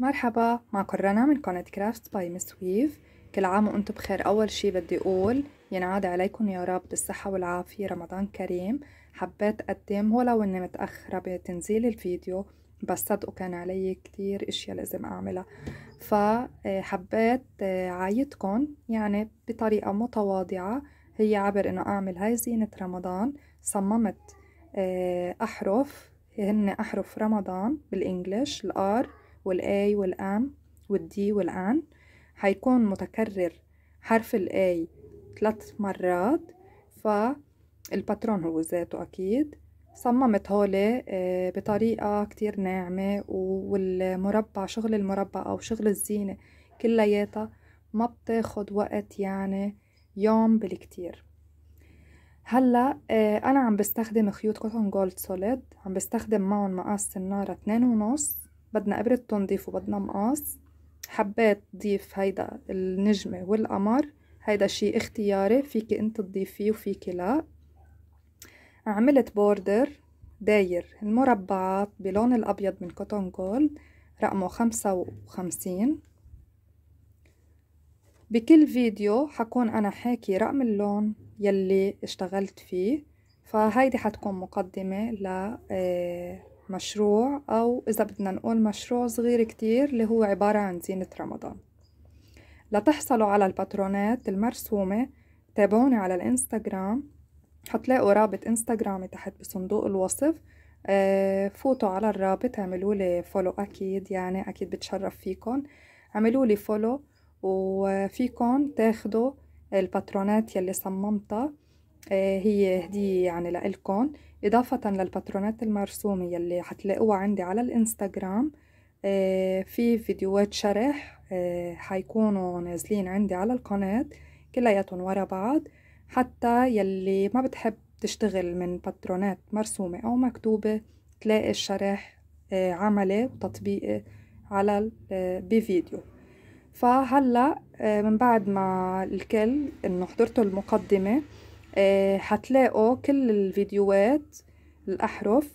مرحبا معكم رنا من كونت كرافت باي مس ويف كل عام وانتم بخير اول شي بدي اقول ينعاد عليكم يا رب بالصحة والعافية رمضان كريم حبيت اقدم ولو اني متأخرة بتنزيل الفيديو بس صدقوا كان علي كتير اشياء لازم اعملها فحبيت آه، آه، عايدكم يعني بطريقة متواضعة هي عبر انه اعمل هاي زينة رمضان صممت آه، احرف هن احرف رمضان بالانجلش الار والاي والام والدي والان هيكون متكرر حرف الاي ثلاث مرات فالباترون هو ذاته أكيد صممت هولي آه، بطريقة كتير ناعمة والمربع شغل المربع أو شغل الزينة كلياتها ما بتاخد وقت يعني يوم بالكتير هلا آه، أنا عم بستخدم خيوط كوتون جولد سوليد عم بستخدم معهم مقاس سنارة اتنين ونص بدنا إبرة تنظيف وبدنا مقاس حبيت ضيف هيدا النجمة والقمر هيدا شي اختياري فيكي انت تضيفيه وفيكي لا عملت بوردر داير المربعات بلون الأبيض من كوتون جولد رقمه خمسة وخمسين بكل فيديو حكون أنا حاكي رقم اللون يلي اشتغلت فيه فهيدي حتكون مقدمة ل آه، مشروع أو إذا بدنا نقول مشروع صغير كتير اللي هو عبارة عن زينة رمضان لتحصلوا على الباترونات المرسومة تابعوني على الانستغرام حتلاقوا رابط انستغرامي تحت بصندوق الوصف آه، فوتوا على الرابط اعملوا لي فولو اكيد يعني اكيد بتشرف فيكم اعملوا لي فولو وفيكم تاخدوا الباترونات يلي صممتها آه، هي هدية يعني لإلكن إضافة للباترونات المرسومة يلي حتلاقوها عندي على الإنستغرام آه، في فيديوهات شرح آه، حيكونوا نازلين عندي على القناة كلياتهم ورا بعض حتى يلي ما بتحب تشتغل من باترونات مرسومة أو مكتوبة تلاقي الشرح عملي وتطبيقي على بفيديو فهلا من بعد ما الكل انه حضرتوا المقدمه آه، حتلاقوا كل الفيديوهات الأحرف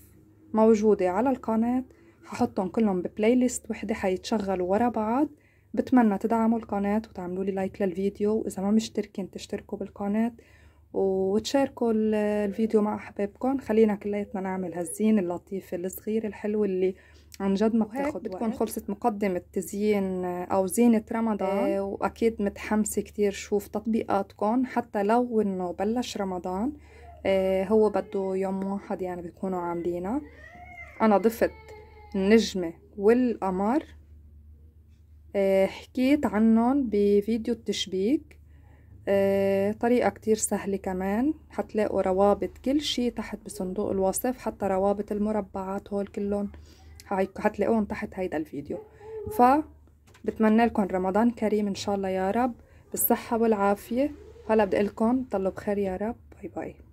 موجودة على القناة هحطهم كلهم ببلاي ليست وحدة حيتشغلوا ورا بعض بتمنى تدعموا القناة وتعملوا لي لايك للفيديو وإذا ما مشتركين تشتركوا بالقناة وتشاركوا الفيديو مع أحبابكم خلينا كلياتنا نعمل هالزين اللطيفة الصغيرة الحلوة اللي عن جد ما بتاخد بتكون خلصت مقدمة تزيين أو زينة رمضان آه وأكيد متحمسة كتير شوف تطبيقاتكم حتى لو إنه بلش رمضان آه هو بده يوم واحد يعني بيكونوا عاملينها أنا ضفت النجمة والقمر آه حكيت عنهم بفيديو التشبيك إيه، طريقة كتير سهلة كمان حتلاقوا روابط كل شي تحت بصندوق الوصف حتى روابط المربعات هول كلهم هتلاقوهم تحت هيدا الفيديو فبتمنى لكم رمضان كريم ان شاء الله يا رب بالصحة والعافية هلا بدي لكم ضلوا بخير يا رب باي باي